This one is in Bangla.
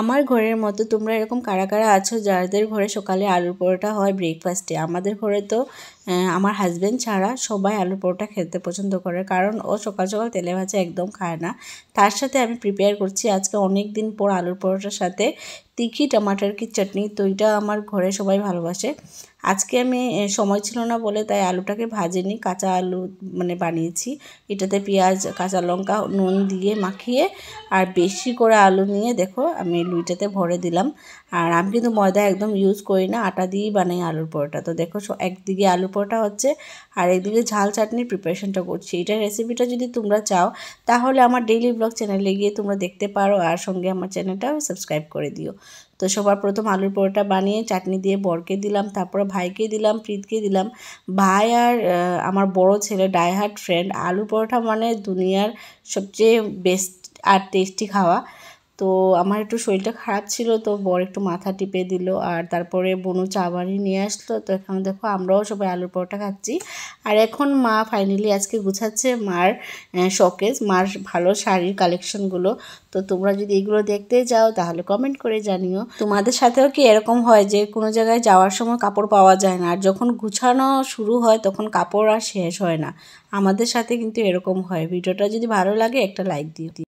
আমার ঘরের মতো তোমরা এরকম কারা কারা আছো যাদের ঘরে সকালে আলুর পরোটা হয় ব্রেকফাস্টে আমাদের ঘরে তো আমার হাজব্যান্ড ছাড়া সবাই আলুর পরোটা খেতে পছন্দ করে কারণ ও সকাল সকাল তেলে ভাজা একদম খায় না তার সাথে আমি প্রিপেয়ার করছি আজকে অনেক দিন পর আলুর পরোটার সাথে তিখি টমাটার কি চাটনি তো এটা আমার ঘরে সবাই ভালোবাসে আজকে আমি সময় ছিল না বলে তাই আলুটাকে ভাজেনি কাঁচা আলু মানে বানিয়েছি এটাতে পেঁয়াজ কাঁচা লঙ্কা নুন দিয়ে মাখিয়ে আর বেশি করে আলু নিয়ে দেখো আমি লুইটাতে ভরে দিলাম আর আমি কিন্তু ময়দা একদম ইউজ করি না আটা দিয়েই বানাই আলুর পরোটা তো দেখো একদিকে আলু পরোটা হচ্ছে আর এদিকে ঝাল চাটনির প্রিপারেশনটা করছি এটা রেসিপিটা যদি তোমরা চাও তাহলে আমার ডেইলি ব্লগ চ্যানেলে গিয়ে তোমরা দেখতে পারো আর সঙ্গে আমার চ্যানেলটাও সাবস্ক্রাইব করে দিও তো সবার প্রথম আলুর পরোটা বানিয়ে চাটনি দিয়ে বরকে দিলাম তারপর ভাইকে দিলাম প্রীতকে দিলাম ভাই আর আমার বড় ছেলে ডাইহার্ট ফ্রেন্ড আলু পরোটা মানে দুনিয়ার সবচেয়ে বেস্ট আর টেস্টি খাওয়া তো আমার একটু শরীরটা খারাপ ছিল তো বর একটু মাথা টিপে দিল আর তারপরে বনু চা বানিয়ে নিয়ে আসলো তো এখন দেখো আমরাও সবাই আলুর পরোটা খাচ্ছি আর এখন মা ফাইনালি আজকে গুছাচ্ছে মার শকেজ মার ভালো শাড়ির কালেকশনগুলো তো তোমরা যদি এগুলো দেখতে যাও তাহলে কমেন্ট করে জানিও তোমাদের সাথেও কি এরকম হয় যে কোনো জায়গায় যাওয়ার সময় কাপড় পাওয়া যায় না আর যখন গুছানো শুরু হয় তখন কাপড় আর শেষ হয় না আমাদের সাথে কিন্তু এরকম হয় ভিডিওটা যদি ভালো লাগে একটা লাইক দিও